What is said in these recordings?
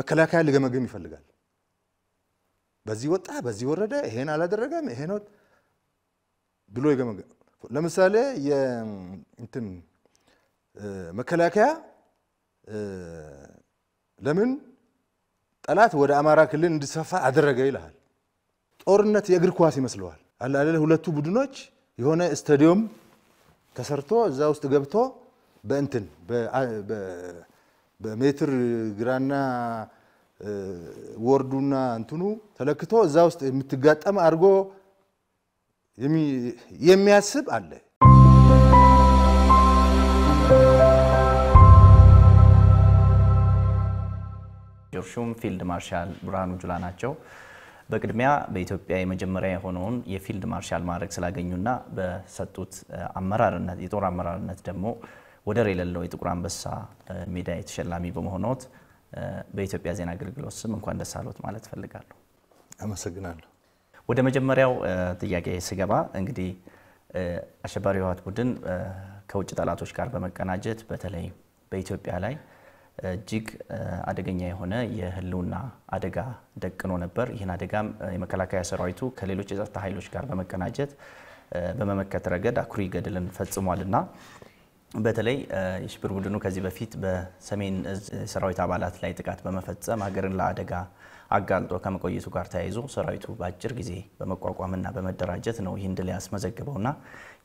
መከላከያ ሊገመግም ይፈልጋል። በዚህ ወጣ፣ በዚህ ወረደ፣ ይሄን አላደረገም፣ ይሄን ብሎ ይገመግም። ለምሳሌ የእንትን መከላከያ ለምን ጠላት ወደ አማራ ክልል እንዲሰፋ አደረገ ይልሃል። ጦርነት የእግር ኳስ ይመስለዋል። አላለ ሁለቱ ቡድኖች የሆነ ስታዲየም ተሰርቶ እዛ ውስጥ ገብቶ በእንትን በሜትር ግራና ወርዱና እንትኑ ተለክቶ እዛ ውስጥ የምትጋጠም አድርጎ የሚያስብ አለ። ሹም ፊልድ ማርሻል ብርሃኑ ጁላ ናቸው። በቅድሚያ በኢትዮጵያ የመጀመሪያ የሆነውን የፊልድ ማርሻል ማድረግ ስላገኙና በሰጡት አመራርነት የጦር አመራርነት ደግሞ ወደር የሌለው የጥቁር አንበሳ ሜዳይ ተሸላሚ በመሆኖት በኢትዮጵያ ዜና አገልግሎት ስም እንኳን ደስ አሎት ማለት እፈልጋለሁ። አመሰግናለሁ። ወደ መጀመሪያው ጥያቄ ስገባ እንግዲህ አሸባሪ ህወሓት ቡድን ከውጭ ጠላቶች ጋር በመቀናጀት በተለይ በኢትዮጵያ ላይ እጅግ አደገኛ የሆነ የህልውና አደጋ ደቅኖ ነበር። ይህን አደጋም የመከላከያ ሰራዊቱ ከሌሎች የጸጥታ ኃይሎች ጋር በመቀናጀት በመመከት ረገድ አኩሪ ገድልን ፈጽሟልና በተለይ የሽብር ቡድኑ ከዚህ በፊት በሰሜን ሰራዊት አባላት ላይ ጥቃት በመፈጸም ሀገርን ለአደጋ አጋልጦ ከመቆየቱ ጋር ተያይዞ ሰራዊቱ በአጭር ጊዜ በመቋቋምና በመደራጀት ነው ይህን ድል ያስመዘገበውና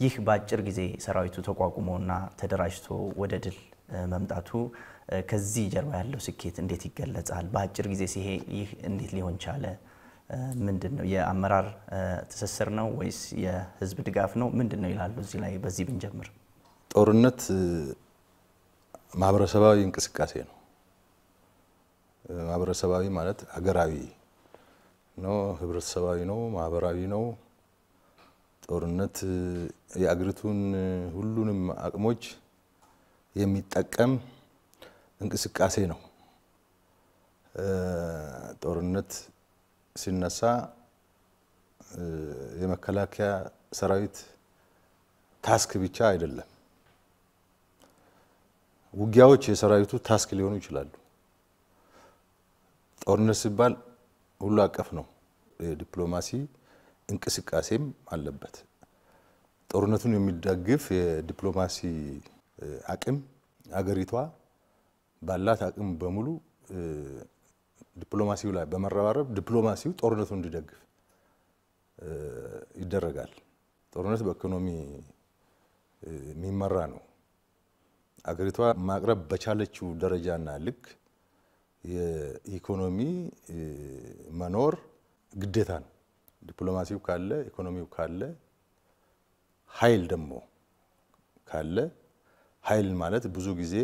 ይህ በአጭር ጊዜ ሰራዊቱ ተቋቁሞና ተደራጅቶ ወደ ድል መምጣቱ ከዚህ ጀርባ ያለው ስኬት እንዴት ይገለጻል? በአጭር ጊዜ ሲሄ ይህ እንዴት ሊሆን ቻለ? ምንድን ነው የአመራር ትስስር ነው ወይስ የህዝብ ድጋፍ ነው? ምንድን ነው ይላሉ? እዚህ ላይ በዚህ ብንጀምር ጦርነት ማህበረሰባዊ እንቅስቃሴ ነው። ማህበረሰባዊ ማለት ሀገራዊ ነው፣ ህብረተሰባዊ ነው፣ ማህበራዊ ነው። ጦርነት የአገሪቱን ሁሉንም አቅሞች የሚጠቀም እንቅስቃሴ ነው። ጦርነት ሲነሳ የመከላከያ ሰራዊት ታስክ ብቻ አይደለም። ውጊያዎች የሰራዊቱ ታስክ ሊሆኑ ይችላሉ። ጦርነት ሲባል ሁሉ አቀፍ ነው። የዲፕሎማሲ እንቅስቃሴም አለበት። ጦርነቱን የሚደግፍ የዲፕሎማሲ አቅም አገሪቷ ባላት አቅም በሙሉ ዲፕሎማሲው ላይ በመረባረብ ዲፕሎማሲው ጦርነቱን እንዲደግፍ ይደረጋል። ጦርነት በኢኮኖሚ የሚመራ ነው። አገሪቷ ማቅረብ በቻለችው ደረጃና ልክ የኢኮኖሚ መኖር ግዴታ ነው። ዲፕሎማሲው ካለ፣ ኢኮኖሚው ካለ፣ ኃይል ደግሞ ካለ ኃይል ማለት ብዙ ጊዜ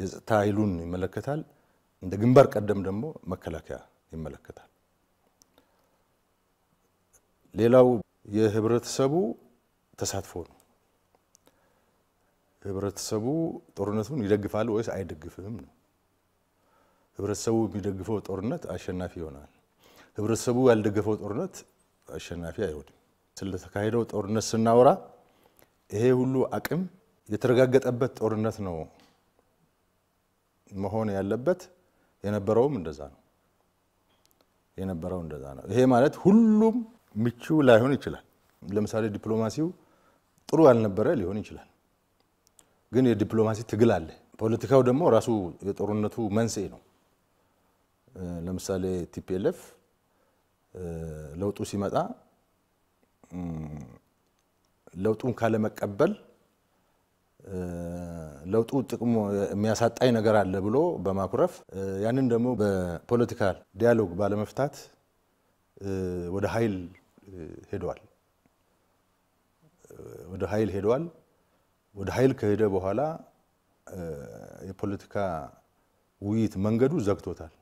የጸጥታ ኃይሉን ይመለከታል። እንደ ግንባር ቀደም ደግሞ መከላከያ ይመለከታል። ሌላው የህብረተሰቡ ተሳትፎ ነው። ህብረተሰቡ ጦርነቱን ይደግፋል ወይስ አይደግፍም ነው። ህብረተሰቡ የሚደግፈው ጦርነት አሸናፊ ይሆናል። ህብረተሰቡ ያልደገፈው ጦርነት አሸናፊ አይሆንም። ስለተካሄደው ጦርነት ስናወራ ይሄ ሁሉ አቅም የተረጋገጠበት ጦርነት ነው መሆን ያለበት። የነበረውም እንደዛ ነው። የነበረው እንደዛ ነው። ይሄ ማለት ሁሉም ምቹ ላይሆን ይችላል። ለምሳሌ ዲፕሎማሲው ጥሩ ያልነበረ ሊሆን ይችላል። ግን የዲፕሎማሲ ትግል አለ። ፖለቲካው ደግሞ ራሱ የጦርነቱ መንስኤ ነው። ለምሳሌ ቲፒኤልኤፍ ለውጡ ሲመጣ ለውጡን ካለመቀበል ለውጡ ጥቅሙ የሚያሳጣኝ ነገር አለ ብሎ በማኩረፍ ያንን ደግሞ በፖለቲካል ዲያሎግ ባለመፍታት ወደ ኃይል ሄደዋል ወደ ኃይል ሄደዋል። ወደ ኃይል ከሄደ በኋላ የፖለቲካ ውይይት መንገዱ ዘግቶታል።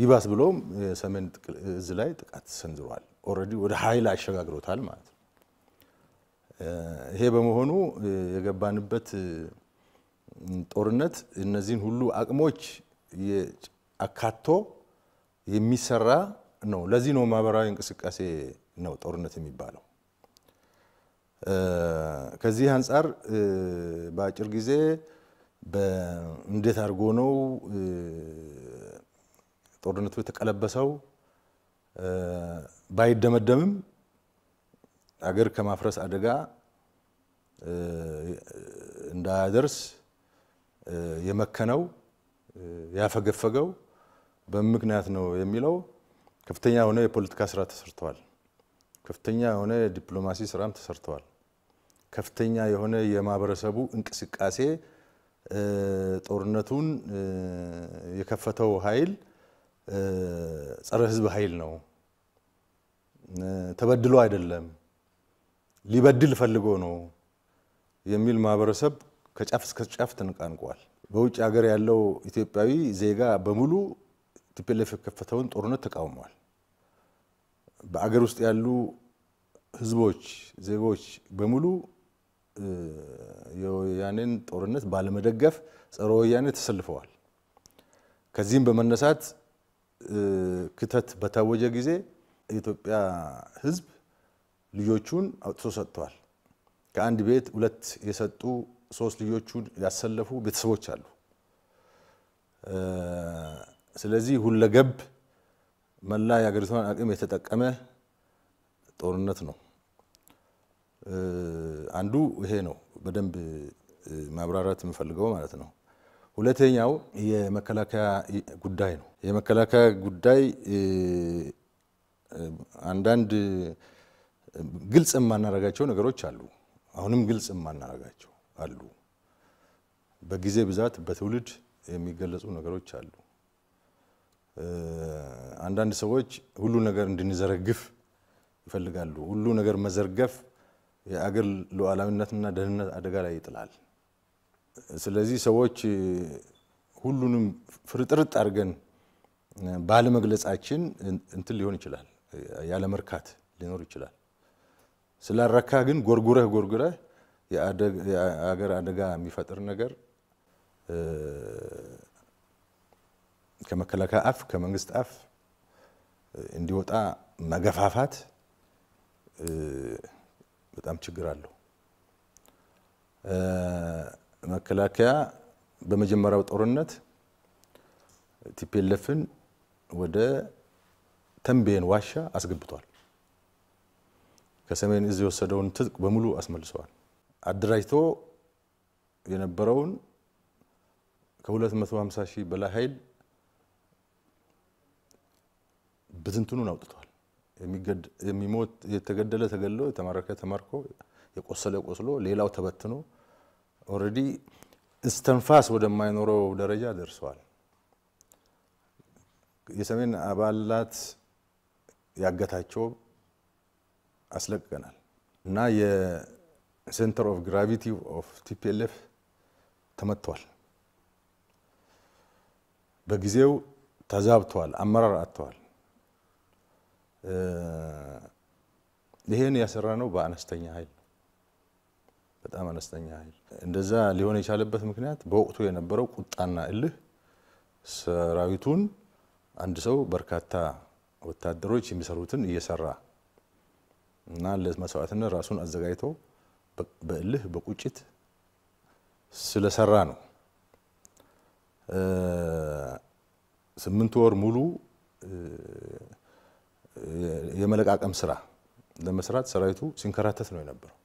ይባስ ብሎም የሰሜን እዝ ላይ ጥቃት ሰንዝሯል። ኦልሬዲ ወደ ኃይል አሸጋግሮታል ማለት ነው። ይሄ በመሆኑ የገባንበት ጦርነት እነዚህን ሁሉ አቅሞች አካቶ የሚሰራ ነው። ለዚህ ነው ማህበራዊ እንቅስቃሴ ነው ጦርነት የሚባለው። ከዚህ አንጻር በአጭር ጊዜ እንዴት አድርጎ ነው ጦርነቱ የተቀለበሰው ባይደመደምም አገር ከማፍረስ አደጋ እንዳያደርስ የመከነው ያፈገፈገው በምክንያት ምክንያት ነው የሚለው ከፍተኛ የሆነ የፖለቲካ ስራ ተሰርተዋል። ከፍተኛ የሆነ ዲፕሎማሲ ስራም ተሰርተዋል። ከፍተኛ የሆነ የማህበረሰቡ እንቅስቃሴ ጦርነቱን የከፈተው ኃይል ጸረ ህዝብ ኃይል ነው፣ ተበድሎ አይደለም፣ ሊበድል ፈልጎ ነው የሚል ማህበረሰብ ከጫፍ እስከ ጫፍ ተነቃንቋል። በውጭ ሀገር ያለው ኢትዮጵያዊ ዜጋ በሙሉ ቲፒኤልኤፍ የከፈተውን ጦርነት ተቃውሟል። በአገር ውስጥ ያሉ ህዝቦች፣ ዜጎች በሙሉ የወያኔን ጦርነት ባለመደገፍ ጸረ ወያኔ ተሰልፈዋል። ከዚህም በመነሳት ክተት በታወጀ ጊዜ የኢትዮጵያ ህዝብ ልጆቹን አውጥቶ ሰጥቷል። ከአንድ ቤት ሁለት የሰጡ ሶስት ልጆቹን ያሰለፉ ቤተሰቦች አሉ። ስለዚህ ሁለገብ መላ የሀገሪቷን አቅም የተጠቀመ ጦርነት ነው። አንዱ ይሄ ነው፣ በደንብ ማብራራት የምፈልገው ማለት ነው። ሁለተኛው የመከላከያ ጉዳይ ነው። የመከላከያ ጉዳይ አንዳንድ ግልጽ የማናረጋቸው ነገሮች አሉ። አሁንም ግልጽ የማናረጋቸው አሉ። በጊዜ ብዛት በትውልድ የሚገለጹ ነገሮች አሉ። አንዳንድ ሰዎች ሁሉ ነገር እንድንዘረግፍ ይፈልጋሉ። ሁሉ ነገር መዘርገፍ የአገር ሉዓላዊነትና ደህንነት አደጋ ላይ ይጥላል። ስለዚህ ሰዎች ሁሉንም ፍርጥርጥ አድርገን ባለመግለጻችን እንትን ሊሆን ይችላል፣ ያለመርካት ሊኖር ይችላል። ስላረካ ግን ጎርጉረህ ጎርጉረህ የአገር አደጋ የሚፈጥር ነገር ከመከላከያ አፍ ከመንግስት አፍ እንዲወጣ መገፋፋት በጣም ችግር አለው። መከላከያ በመጀመሪያው ጦርነት ቲፒኤልኤፍን ወደ ተንቤን ዋሻ አስገብቷል። ከሰሜን እዝ የወሰደውን ትጥቅ በሙሉ አስመልሰዋል። አደራጅቶ የነበረውን ከ250 ሺህ በላይ ኃይል በትንትኑን አውጥቷል። የሚሞት የተገደለ ተገድሎ የተማረከ ተማርኮ የቆሰለ ቆስሎ ሌላው ተበትኖ ኦልሬዲ እስተንፋስ ወደማይኖረው ደረጃ ደርሰዋል። የሰሜን አባላት ያገታቸው አስለቅቀናል እና የሴንተር ኦፍ ግራቪቲ ኦፍ ቲፒኤልኤፍ ተመትቷል። በጊዜው ተዛብተዋል። አመራር አጥተዋል። ይሄን ያሰራ ነው በአነስተኛ ኃይል ነው። በጣም አነስተኛ ኃይል። እንደዛ ሊሆን የቻለበት ምክንያት በወቅቱ የነበረው ቁጣና እልህ ሰራዊቱን አንድ ሰው በርካታ ወታደሮች የሚሰሩትን እየሰራ እና ለመስዋዕትነት ራሱን አዘጋጅቶ በእልህ በቁጭት ስለሰራ ነው። ስምንት ወር ሙሉ የመለቃቀም ስራ ለመስራት ሰራዊቱ ሲንከራተት ነው የነበረው።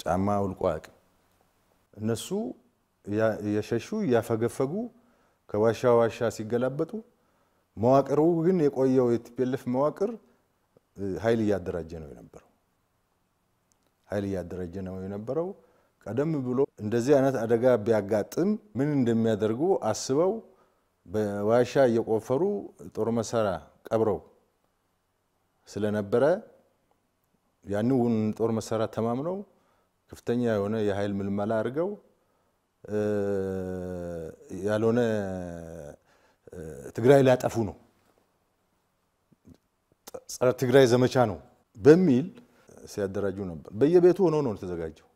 ጫማ ውልቆ አያውቅም። እነሱ የሸሹ እያፈገፈጉ ከዋሻ ዋሻ ሲገላበጡ፣ መዋቅሩ ግን የቆየው የቲፒኤልኤፍ መዋቅር ኃይል እያደራጀ ነው የነበረው ኃይል እያደራጀ ነው የነበረው። ቀደም ብሎ እንደዚህ አይነት አደጋ ቢያጋጥም ምን እንደሚያደርጉ አስበው በዋሻ እየቆፈሩ ጦር መሳሪያ ቀብረው ስለነበረ ያንን ጦር መሳሪያ ተማምነው ከፍተኛ የሆነ የኃይል ምልመላ አድርገው ያልሆነ ትግራይ ሊያጠፉ ነው፣ ጸረ ትግራይ ዘመቻ ነው በሚል ሲያደራጁ ነበር። በየቤቱ ሆነው ነው የተዘጋጀው።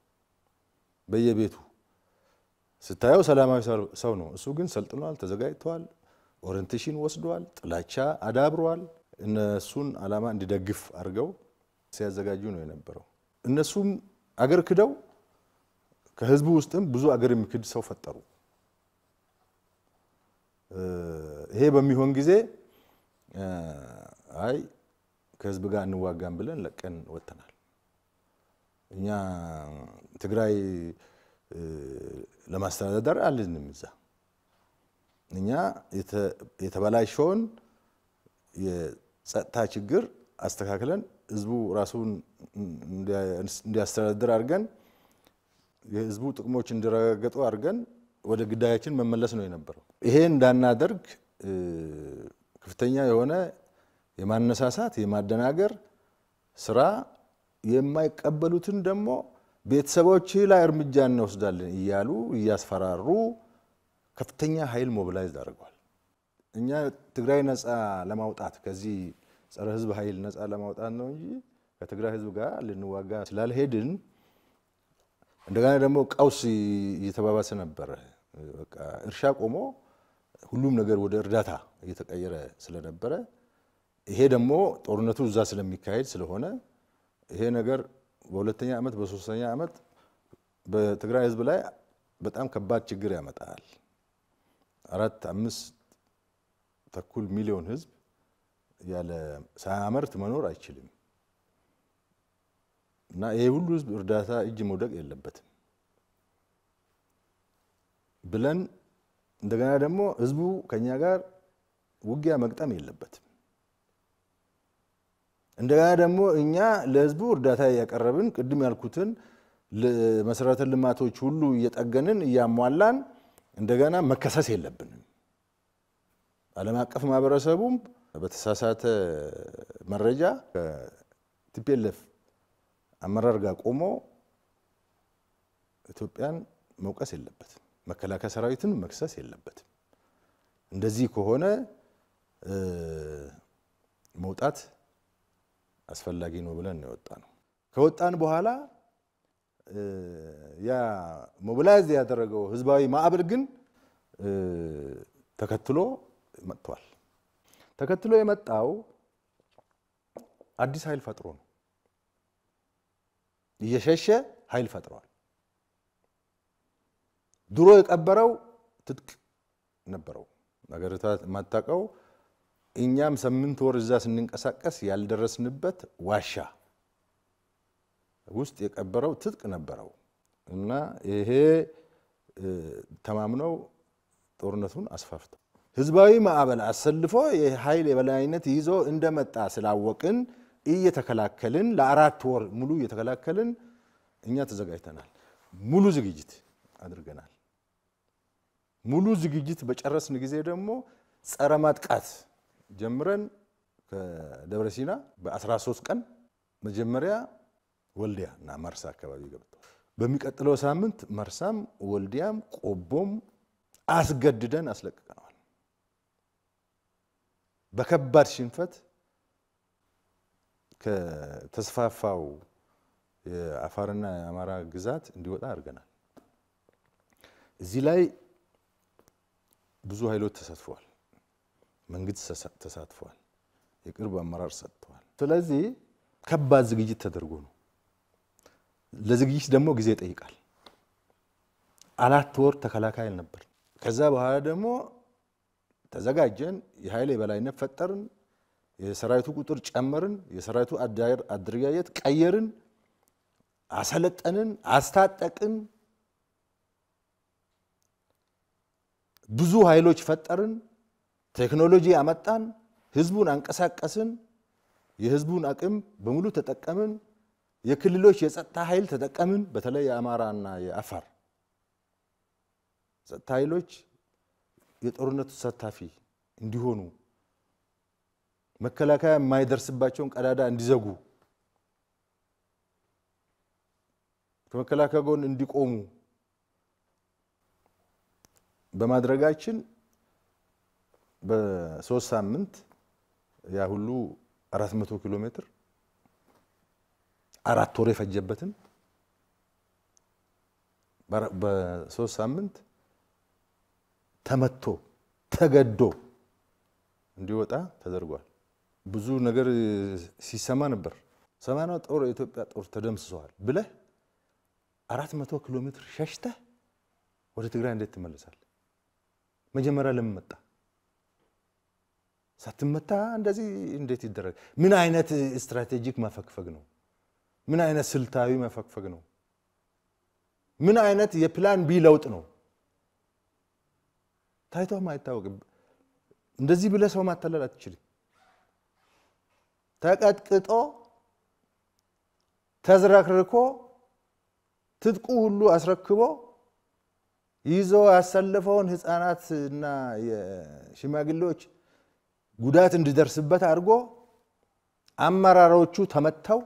በየቤቱ ስታየው ሰላማዊ ሰው ነው። እሱ ግን ሰልጥኗል፣ ተዘጋጅተዋል። ኦሪንቴሽን ወስደዋል፣ ጥላቻ አዳብረዋል። እነሱን አላማ እንዲደግፍ አድርገው ሲያዘጋጁ ነው የነበረው። እነሱም አገር ክደው ከህዝቡ ውስጥም ብዙ አገር የሚክድ ሰው ፈጠሩ። ይሄ በሚሆን ጊዜ አይ ከህዝብ ጋር እንዋጋም ብለን ለቀን ወጥተናል። እኛ ትግራይ ለማስተዳደር አልንም እዛ እኛ የተበላሸውን የጸጥታ ችግር አስተካክለን ህዝቡ ራሱን እንዲያስተዳድር አድርገን የህዝቡ ጥቅሞች እንዲረጋገጡ አድርገን ወደ ግዳያችን መመለስ ነው የነበረው። ይሄ እንዳናደርግ ከፍተኛ የሆነ የማነሳሳት የማደናገር ስራ የማይቀበሉትን ደግሞ ቤተሰቦች ላይ እርምጃ እንወስዳለን እያሉ እያስፈራሩ ከፍተኛ ኃይል ሞቢላይዝ አድርጓል። እኛ ትግራይ ነፃ ለማውጣት ከዚህ ጸረ ህዝብ ኃይል ነፃ ለማውጣት ነው እንጂ ከትግራይ ህዝብ ጋር ልንዋጋ ስላልሄድን እንደገና ደግሞ ቀውስ እየተባባሰ ነበረ። በቃ እርሻ ቆሞ ሁሉም ነገር ወደ እርዳታ እየተቀየረ ስለነበረ ይሄ ደግሞ ጦርነቱ እዛ ስለሚካሄድ ስለሆነ ይሄ ነገር በሁለተኛ ዓመት በሶስተኛ ዓመት በትግራይ ህዝብ ላይ በጣም ከባድ ችግር ያመጣል። አራት አምስት ተኩል ሚሊዮን ህዝብ ያለ ሳያመርት መኖር አይችልም እና ይሄ ሁሉ ህዝብ እርዳታ እጅ መውደቅ የለበትም ብለን እንደገና ደግሞ ህዝቡ ከኛ ጋር ውጊያ መግጠም የለበትም። እንደገና ደግሞ እኛ ለህዝቡ እርዳታ እያቀረብን ቅድም ያልኩትን መሰረተ ልማቶች ሁሉ እየጠገንን እያሟላን እንደገና መከሰስ የለብንም። ዓለም አቀፍ ማህበረሰቡም በተሳሳተ መረጃ ከቲፒኤልኤፍ አመራር ጋር ቆሞ ኢትዮጵያን መውቀስ የለበትም። መከላከያ ሰራዊትን መክሰስ የለበትም። እንደዚህ ከሆነ መውጣት አስፈላጊ ነው ብለን ነው የወጣ ነው። ከወጣን በኋላ ያ ሞቢላይዝ ያደረገው ህዝባዊ ማዕበል ግን ተከትሎ መጥቷል። ተከትሎ የመጣው አዲስ ኃይል ፈጥሮ ነው። እየሸሸ ኃይል ፈጥረዋል። ድሮ የቀበረው ትጥቅ ነበረው። ሀገሪቷ የማታውቀው እኛም ስምንት ወር እዛ ስንንቀሳቀስ ያልደረስንበት ዋሻ ውስጥ የቀበረው ትጥቅ ነበረው እና ይሄ ተማምነው ጦርነቱን አስፋፍተው ህዝባዊ ማዕበል አሰልፎ የኃይል የበላይነት ይዞ እንደመጣ ስላወቅን እየተከላከልን ለአራት ወር ሙሉ እየተከላከልን እኛ ተዘጋጅተናል። ሙሉ ዝግጅት አድርገናል። ሙሉ ዝግጅት በጨረስን ጊዜ ደግሞ ጸረ ማጥቃት ጀምረን ከደብረ ሲና በ13 ቀን መጀመሪያ ወልዲያ እና መርሳ አካባቢ ገብተዋል። በሚቀጥለው ሳምንት መርሳም ወልዲያም ቆቦም አስገድደን አስለቅቀነዋል። በከባድ ሽንፈት ከተስፋፋው የአፋርና የአማራ ግዛት እንዲወጣ አድርገናል። እዚህ ላይ ብዙ ኃይሎች ተሳትፈዋል። መንግስት ተሳትፈዋል። የቅርብ አመራር ሰጥተዋል። ስለዚህ ከባድ ዝግጅት ተደርጎ ነው ለዝግጅት ደግሞ ጊዜ ይጠይቃል። አራት ወር ተከላካይ ነበር። ከዛ በኋላ ደግሞ ተዘጋጀን፣ የኃይል የበላይነት ፈጠርን፣ የሰራዊቱ ቁጥር ጨመርን፣ የሰራዊቱ አደረጃጀት ቀየርን፣ አሰለጠንን፣ አስታጠቅን፣ ብዙ ኃይሎች ፈጠርን፣ ቴክኖሎጂ አመጣን፣ ህዝቡን አንቀሳቀስን፣ የህዝቡን አቅም በሙሉ ተጠቀምን። የክልሎች የጸጥታ ኃይል ተጠቀምን። በተለይ የአማራና የአፋር ጸጥታ ኃይሎች የጦርነቱ ተሳታፊ እንዲሆኑ መከላከያ የማይደርስባቸውን ቀዳዳ እንዲዘጉ ከመከላከያ ጎን እንዲቆሙ በማድረጋችን በሶስት ሳምንት ያ ሁሉ አራት መቶ ኪሎ ሜትር አራት ወር የፈጀበትን በሶስት ሳምንት ተመቶ ተገዶ እንዲወጣ ተደርጓል። ብዙ ነገር ሲሰማ ነበር። ሰማንያ ጦር የኢትዮጵያ ጦር ተደምስሰዋል ብለህ አራት መቶ ኪሎ ሜትር ሸሽተህ ወደ ትግራይ እንዴት ትመለሳለህ? መጀመሪያ ለምን መጣ? ሳትመታ እንደዚህ እንዴት ይደረግ? ምን አይነት ስትራቴጂክ ማፈግፈግ ነው? ምን አይነት ስልታዊ መፈግፈግ ነው? ምን አይነት የፕላን ቢ ለውጥ ነው? ታይቶም አይታወቅም። እንደዚህ ብለህ ሰው ማታለል አትችልም። ተቀጥቅጦ ተዝረክርኮ ትጥቁ ሁሉ አስረክቦ ይዞ ያሰለፈውን ህፃናት እና ሽማግሌዎች ጉዳት እንዲደርስበት አድርጎ አመራሮቹ ተመተው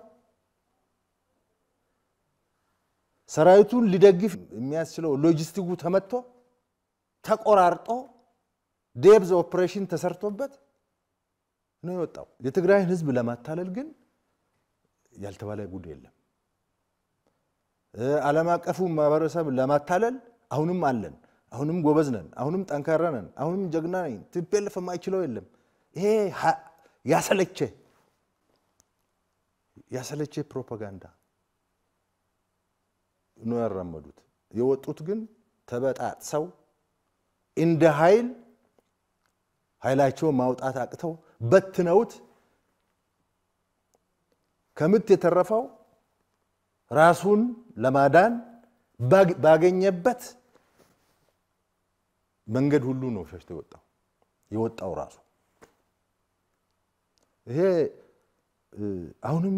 ሰራዊቱን ሊደግፍ የሚያስችለው ሎጂስቲኩ ተመቶ ተቆራርጦ ዴብዝ ኦፕሬሽን ተሰርቶበት ነው የወጣው። የትግራይን ህዝብ ለማታለል ግን ያልተባለ ጉድ የለም። ዓለም አቀፉ ማህበረሰብ ለማታለል አሁንም አለን፣ አሁንም ጎበዝ ነን፣ አሁንም ጠንካራ ነን፣ አሁንም ጀግና ነኝ፣ ቲፒኤልኤፍ የማይችለው የለም። ይሄ ያሰለቸ ያሰለቸ ፕሮፓጋንዳ ነው ያራመዱት። የወጡት ግን ተበጣጥሰው እንደ ኃይል ኃይላቸውን ማውጣት አቅተው በትነውት ከምት የተረፈው ራሱን ለማዳን ባገኘበት መንገድ ሁሉ ነው ሸሽቶ የወጣው የወጣው ራሱ። ይሄ አሁንም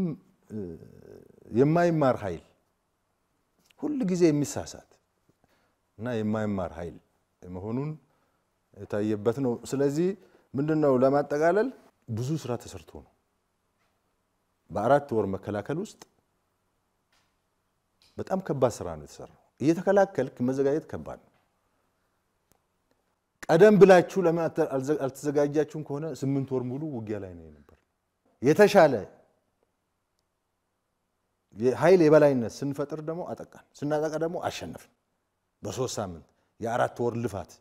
የማይማር ኃይል ሁል ጊዜ የሚሳሳት እና የማይማር ኃይል መሆኑን የታየበት ነው። ስለዚህ ምንድን ነው ለማጠቃለል ብዙ ስራ ተሰርቶ ነው በአራት ወር መከላከል ውስጥ በጣም ከባድ ስራ ነው የተሰራው። እየተከላከልክ መዘጋጀት ከባድ ነው። ቀደም ብላችሁ ለምን አልተዘጋጃችሁም ከሆነ ስምንት ወር ሙሉ ውጊያ ላይ ነው የነበር የተሻለ የኃይል የበላይነት ስንፈጥር ደግሞ አጠቃን፣ ስናጠቃ ደግሞ አሸነፍን። በሶስት ሳምንት የአራት ወር ልፋት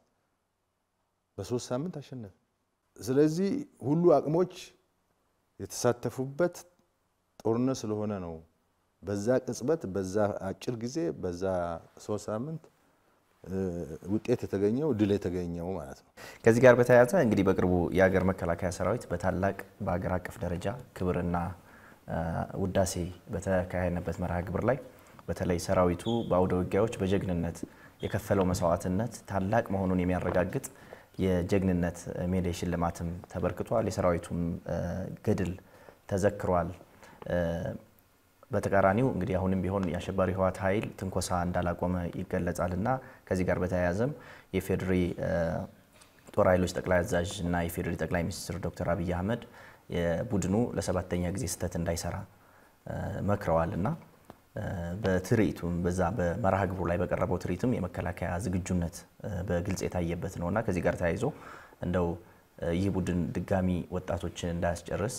በሶስት ሳምንት አሸነፍን። ስለዚህ ሁሉ አቅሞች የተሳተፉበት ጦርነት ስለሆነ ነው። በዛ ቅጽበት፣ በዛ አጭር ጊዜ፣ በዛ ሶስት ሳምንት ውጤት የተገኘው ድል የተገኘው ማለት ነው። ከዚህ ጋር በተያያዘ እንግዲህ በቅርቡ የሀገር መከላከያ ሰራዊት በታላቅ በሀገር አቀፍ ደረጃ ክብርና ውዳሴ በተካሄነበት መርሃ ግብር ላይ በተለይ ሰራዊቱ በአውደ ውጊያዎች በጀግንነት የከፈለው መስዋዕትነት ታላቅ መሆኑን የሚያረጋግጥ የጀግንነት ሜዳይ ሽልማትም ተበርክቷል። የሰራዊቱም ገድል ተዘክሯል። በተቃራኒው እንግዲህ አሁንም ቢሆን የአሸባሪ ህወሓት ኃይል ትንኮሳ እንዳላቆመ ይገለጻል ከዚህ ጋር በተያያዘም የፌዴሪ ጦር ኃይሎች ጠቅላይ አዛዥ እና የፌዴሪ ጠቅላይ ሚኒስትር ዶክተር አብይ አህመድ የቡድኑ ለሰባተኛ ጊዜ ስህተት እንዳይሰራ መክረዋል እና በትርኢቱም በዛ በመርሃ ግብሩ ላይ በቀረበው ትርኢቱም የመከላከያ ዝግጁነት በግልጽ የታየበት ነው እና ከዚህ ጋር ተያይዞ እንደው ይህ ቡድን ድጋሚ ወጣቶችን እንዳያስጨርስ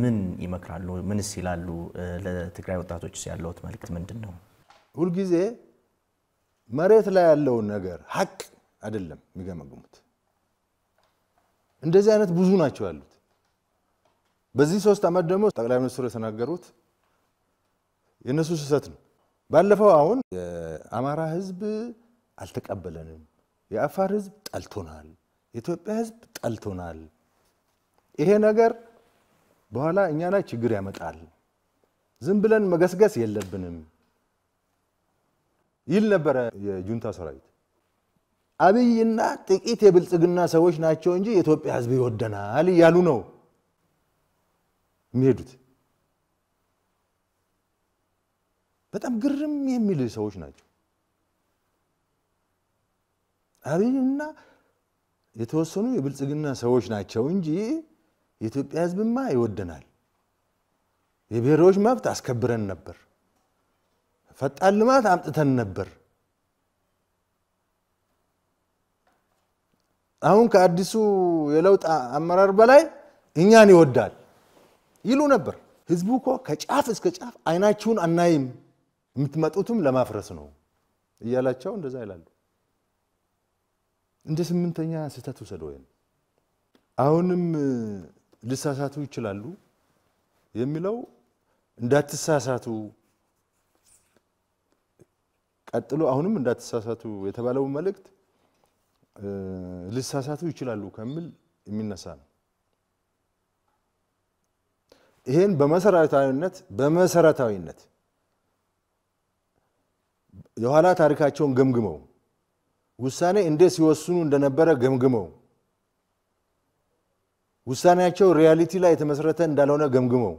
ምን ይመክራሉ? ምንስ ይላሉ? ለትግራይ ወጣቶች ያለውት መልእክት ምንድን ነው? ሁልጊዜ መሬት ላይ ያለውን ነገር ሀቅ አይደለም የሚገመግሙት። እንደዚህ አይነት ብዙ ናቸው ያሉት። በዚህ ሶስት ዓመት ደግሞ ጠቅላይ ሚኒስትሩ የተናገሩት የእነሱ ስህተት ነው። ባለፈው አሁን የአማራ ህዝብ አልተቀበለንም፣ የአፋር ህዝብ ጠልቶናል፣ የኢትዮጵያ ህዝብ ጠልቶናል፣ ይሄ ነገር በኋላ እኛ ላይ ችግር ያመጣል፣ ዝም ብለን መገስገስ የለብንም ይል ነበረ የጁንታ ሰራዊት። አብይና ጥቂት የብልጽግና ሰዎች ናቸው እንጂ የኢትዮጵያ ህዝብ ይወደናል እያሉ ነው የሚሄዱት። በጣም ግርም የሚል ሰዎች ናቸው። አብይና የተወሰኑ የብልጽግና ሰዎች ናቸው እንጂ የኢትዮጵያ ሕዝብማ ይወደናል። የብሔሮች መብት አስከብረን ነበር። ፈጣን ልማት አምጥተን ነበር። አሁን ከአዲሱ የለውጥ አመራር በላይ እኛን ይወዳል። ይሉ ነበር። ህዝቡ እኮ ከጫፍ እስከ ጫፍ አይናችሁን አናይም፣ የምትመጡትም ለማፍረስ ነው እያላቸው እንደዛ ይላሉ። እንደ ስምንተኛ ስህተት ውሰድ ወይም አሁንም ልሳሳቱ ይችላሉ የሚለው እንዳትሳሳቱ ቀጥሎ አሁንም እንዳትሳሳቱ የተባለው መልእክት ልሳሳቱ ይችላሉ ከሚል የሚነሳ ነው። ይህን በመሰረታዊነት በመሰረታዊነት የኋላ ታሪካቸውን ገምግመው ውሳኔ እንዴት ሲወስኑ እንደነበረ ገምግመው ውሳኔያቸው ሪያሊቲ ላይ የተመሰረተ እንዳልሆነ ገምግመው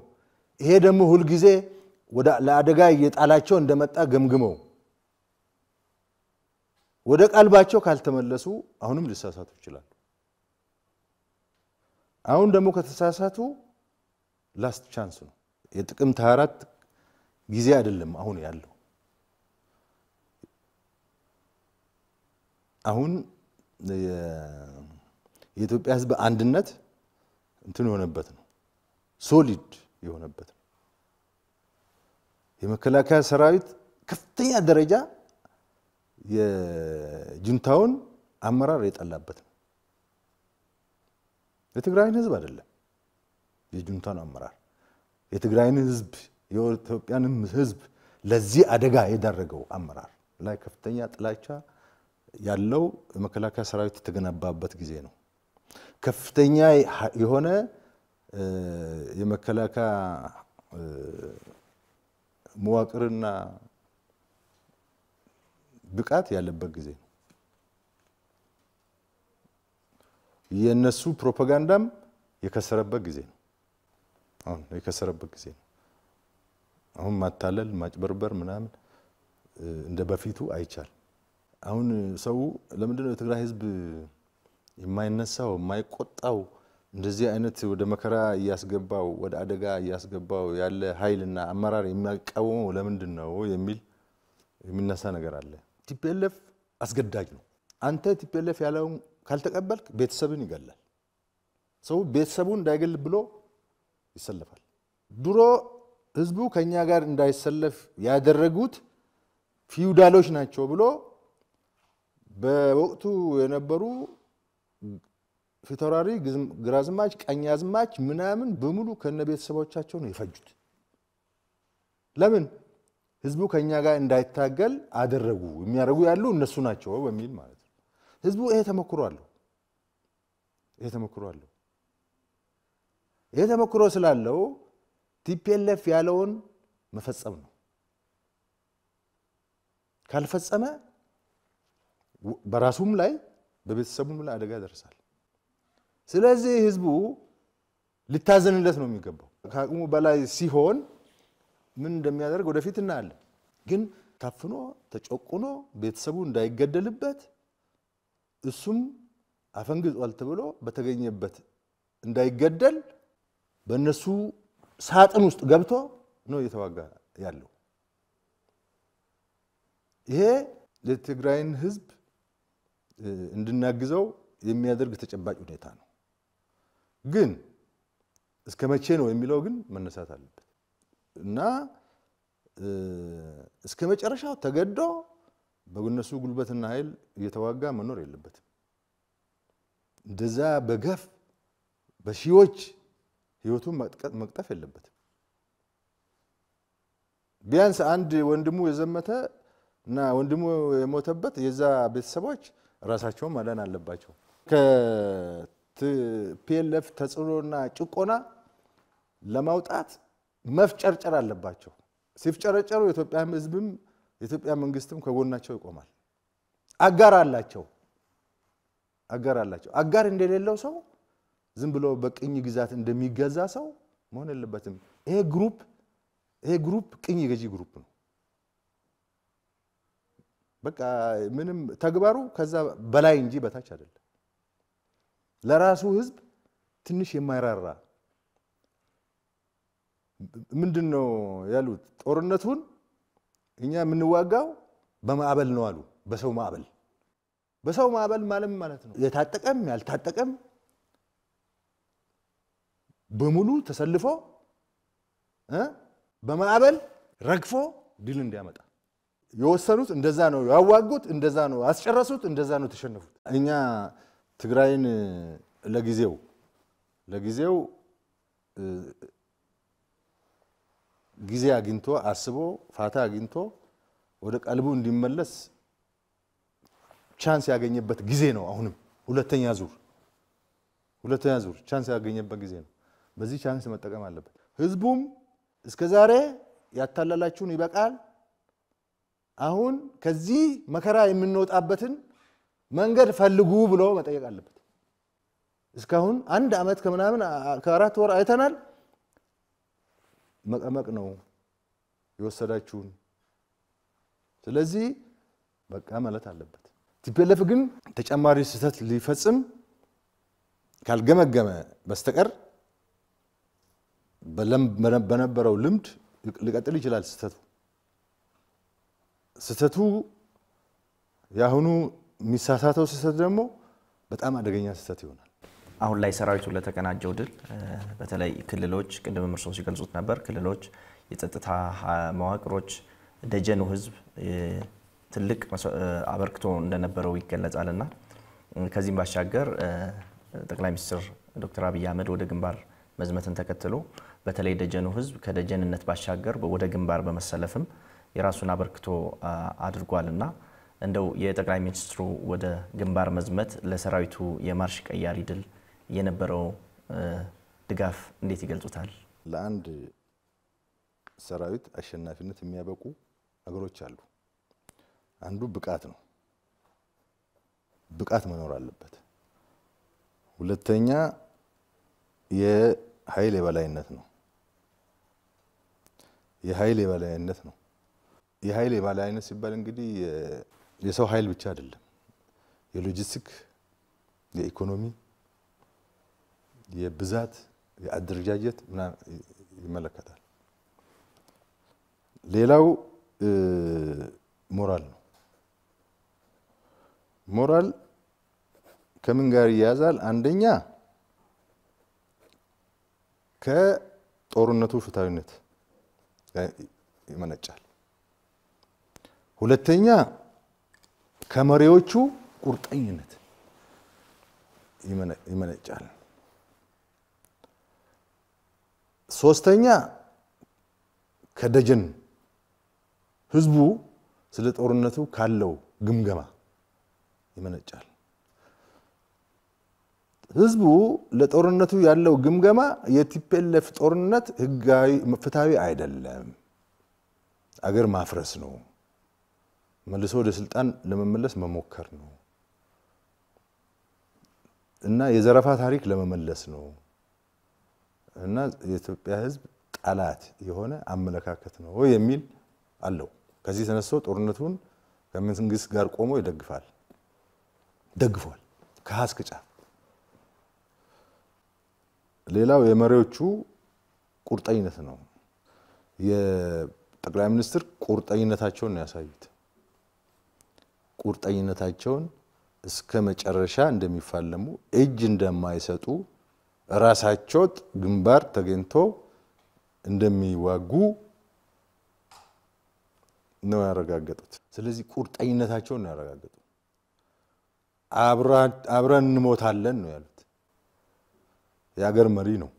ይሄ ደግሞ ሁልጊዜ ለአደጋ እየጣላቸው እንደመጣ ገምግመው ወደ ቀልባቸው ካልተመለሱ አሁንም ሊሳሳቱ ይችላሉ። አሁን ደግሞ ከተሳሳቱ ላስት ቻንስ ነው። የጥቅምት 24 ጊዜ አይደለም አሁን ያለው። አሁን የኢትዮጵያ ሕዝብ አንድነት እንትን የሆነበት ነው፣ ሶሊድ የሆነበት ነው። የመከላከያ ሰራዊት ከፍተኛ ደረጃ የጁንታውን አመራር የጠላበት ነው። የትግራይን ሕዝብ አይደለም የጁንታን አመራር የትግራይን ህዝብ የኢትዮጵያንም ህዝብ ለዚህ አደጋ የዳረገው አመራር ላይ ከፍተኛ ጥላቻ ያለው የመከላከያ ሰራዊት የተገነባበት ጊዜ ነው። ከፍተኛ የሆነ የመከላከያ መዋቅርና ብቃት ያለበት ጊዜ ነው። የእነሱ ፕሮፓጋንዳም የከሰረበት ጊዜ ነው። አሁን የከሰረበት ጊዜ ነው። አሁን ማታለል፣ ማጭበርበር ምናምን እንደ በፊቱ አይቻል። አሁን ሰው ለምንድነው የትግራይ ህዝብ የማይነሳው የማይቆጣው እንደዚህ አይነት ወደ መከራ እያስገባው ወደ አደጋ እያስገባው ያለ ኃይልና አመራር የሚያቃወመው ለምንድን ነው የሚል የሚነሳ ነገር አለ። ቲፒኤልኤፍ አስገዳጅ ነው። አንተ ቲፒኤልኤፍ ያለውን ካልተቀበልክ ቤተሰብን ይገላል። ሰው ቤተሰቡን እንዳይገል ብሎ ይሰለፋል። ድሮ ህዝቡ ከኛ ጋር እንዳይሰለፍ ያደረጉት ፊውዳሎች ናቸው ብሎ በወቅቱ የነበሩ ፊታውራሪ፣ ግራዝማች፣ ቀኛዝማች ምናምን በሙሉ ከነ ቤተሰቦቻቸው ነው የፈጁት። ለምን ህዝቡ ከኛ ጋር እንዳይታገል አደረጉ። የሚያደርጉ ያሉ እነሱ ናቸው በሚል ማለት ነው። ህዝቡ ይሄ ተሞክሮ አለው ይሄ ተሞክሮ አለው። ይህ ተሞክሮ ስላለው ቲፒኤልኤፍ ያለውን መፈጸም ነው። ካልፈጸመ በራሱም ላይ በቤተሰቡም ላይ አደጋ ይደርሳል። ስለዚህ ህዝቡ ሊታዘንለት ነው የሚገባው። ከአቅሙ በላይ ሲሆን ምን እንደሚያደርግ ወደፊት እናያለን። ግን ታፍኖ ተጨቁኖ ቤተሰቡ እንዳይገደልበት እሱም አፈንግጧል ተብሎ በተገኘበት እንዳይገደል በእነሱ ሳጥን ውስጥ ገብቶ ነው እየተዋጋ ያለው። ይሄ ለትግራይን ህዝብ እንድናግዘው የሚያደርግ ተጨባጭ ሁኔታ ነው። ግን እስከ መቼ ነው የሚለው ግን መነሳት አለበት እና እስከ መጨረሻው ተገዶ በእነሱ ጉልበትና ኃይል እየተዋጋ መኖር የለበትም። እንደዛ በገፍ በሺዎች ህይወቱን መቅጠፍ የለበትም። ቢያንስ አንድ ወንድሙ የዘመተ እና ወንድሙ የሞተበት የዛ ቤተሰቦች ራሳቸውን ማለን አለባቸው። ከፒኤልኤፍ ተጽዕኖና ጭቆና ለማውጣት መፍጨርጨር አለባቸው። ሲፍጨረጨሩ የኢትዮጵያ ህዝብም የኢትዮጵያ መንግስትም ከጎናቸው ይቆማል። አጋር አላቸው አጋር አላቸው። አጋር እንደሌለው ሰው ዝም ብሎ በቅኝ ግዛት እንደሚገዛ ሰው መሆን የለበትም። ይሄ ግሩፕ ይሄ ግሩፕ ቅኝ ገዢ ግሩፕ ነው። በቃ ምንም ተግባሩ ከዛ በላይ እንጂ በታች አይደለም። ለራሱ ህዝብ ትንሽ የማይራራ ምንድን ነው ያሉት? ጦርነቱን እኛ የምንዋጋው በማዕበል ነው አሉ። በሰው ማዕበል በሰው ማዕበል ማለም ማለት ነው የታጠቀም ያልታጠቀም በሙሉ ተሰልፎ በማዕበል ረግፎ ድል እንዲያመጣ የወሰኑት እንደዛ ነው። ያዋጉት እንደዛ ነው። ያስጨረሱት እንደዛ ነው። ተሸነፉት። እኛ ትግራይን ለጊዜው ለጊዜው ጊዜ አግኝቶ አስቦ ፋታ አግኝቶ ወደ ቀልቡ እንዲመለስ ቻንስ ያገኘበት ጊዜ ነው። አሁንም ሁለተኛ ዙር ሁለተኛ ዙር ቻንስ ያገኘበት ጊዜ ነው። በዚህ ቻንስ መጠቀም አለበት። ህዝቡም እስከዛሬ ያታላላችሁን ይበቃል፣ አሁን ከዚህ መከራ የምንወጣበትን መንገድ ፈልጉ ብሎ መጠየቅ አለበት። እስካሁን አንድ ዓመት ከምናምን ከአራት ወር አይተናል። መቀመቅ ነው የወሰዳችሁን። ስለዚህ በቃ ማለት አለበት። ቲፒኤልኤፍ ግን ተጨማሪ ስህተት ሊፈጽም ካልገመገመ በስተቀር በነበረው ልምድ ሊቀጥል ይችላል። ስህተቱ ስህተቱ የአሁኑ የሚሳሳተው ስህተት ደግሞ በጣም አደገኛ ስህተት ይሆናል። አሁን ላይ ሰራዊቱ ለተቀናጀው ድል በተለይ ክልሎች ቅድም እርስዎ ሲገልጹት ነበር፣ ክልሎች፣ የጸጥታ መዋቅሮች፣ ደጀኑ ህዝብ ትልቅ አበርክቶ እንደነበረው ይገለጻል እና ከዚህም ባሻገር ጠቅላይ ሚኒስትር ዶክተር አብይ አህመድ ወደ ግንባር መዝመትን ተከትሎ በተለይ ደጀኑ ህዝብ ከደጀንነት ባሻገር ወደ ግንባር በመሰለፍም የራሱን አበርክቶ አድርጓልና እንደው የጠቅላይ ሚኒስትሩ ወደ ግንባር መዝመት ለሰራዊቱ የማርሽ ቀያሪ ድል የነበረው ድጋፍ እንዴት ይገልጹታል? ለአንድ ሰራዊት አሸናፊነት የሚያበቁ ነገሮች አሉ። አንዱ ብቃት ነው። ብቃት መኖር አለበት። ሁለተኛ የኃይል የበላይነት ነው። የኃይል የበላይነት ነው። የኃይል የበላይነት ሲባል እንግዲህ የሰው ኃይል ብቻ አይደለም። የሎጂስቲክ፣ የኢኮኖሚ፣ የብዛት፣ የአደረጃጀት ምናምን ይመለከታል። ሌላው ሞራል ነው። ሞራል ከምን ጋር ይያዛል? አንደኛ ከጦርነቱ ፍትሐዊነት ይመነጫል። ሁለተኛ ከመሪዎቹ ቁርጠኝነት ይመነጫል። ሶስተኛ ከደጀን ህዝቡ ስለ ጦርነቱ ካለው ግምገማ ይመነጫል። ህዝቡ ለጦርነቱ ያለው ግምገማ የቲፒኤልኤፍ ጦርነት ህጋዊ ፍትሐዊ አይደለም፣ አገር ማፍረስ ነው፣ መልሶ ወደ ስልጣን ለመመለስ መሞከር ነው እና የዘረፋ ታሪክ ለመመለስ ነው እና የኢትዮጵያ ህዝብ ጠላት የሆነ አመለካከት ነው የሚል አለው። ከዚህ ተነስቶ ጦርነቱን ከመንግስት ጋር ቆሞ ይደግፋል ደግፏል ከሀ ጫፍ ሌላው የመሪዎቹ ቁርጠኝነት ነው። የጠቅላይ ሚኒስትር ቁርጠኝነታቸውን ነው ያሳዩት። ቁርጠኝነታቸውን እስከ መጨረሻ እንደሚፋለሙ እጅ እንደማይሰጡ ራሳቸው ግንባር ተገኝቶ እንደሚዋጉ ነው ያረጋገጡት። ስለዚህ ቁርጠኝነታቸውን ነው አብረን እንሞታለን ነው ያሉት። የሀገር መሪ ነው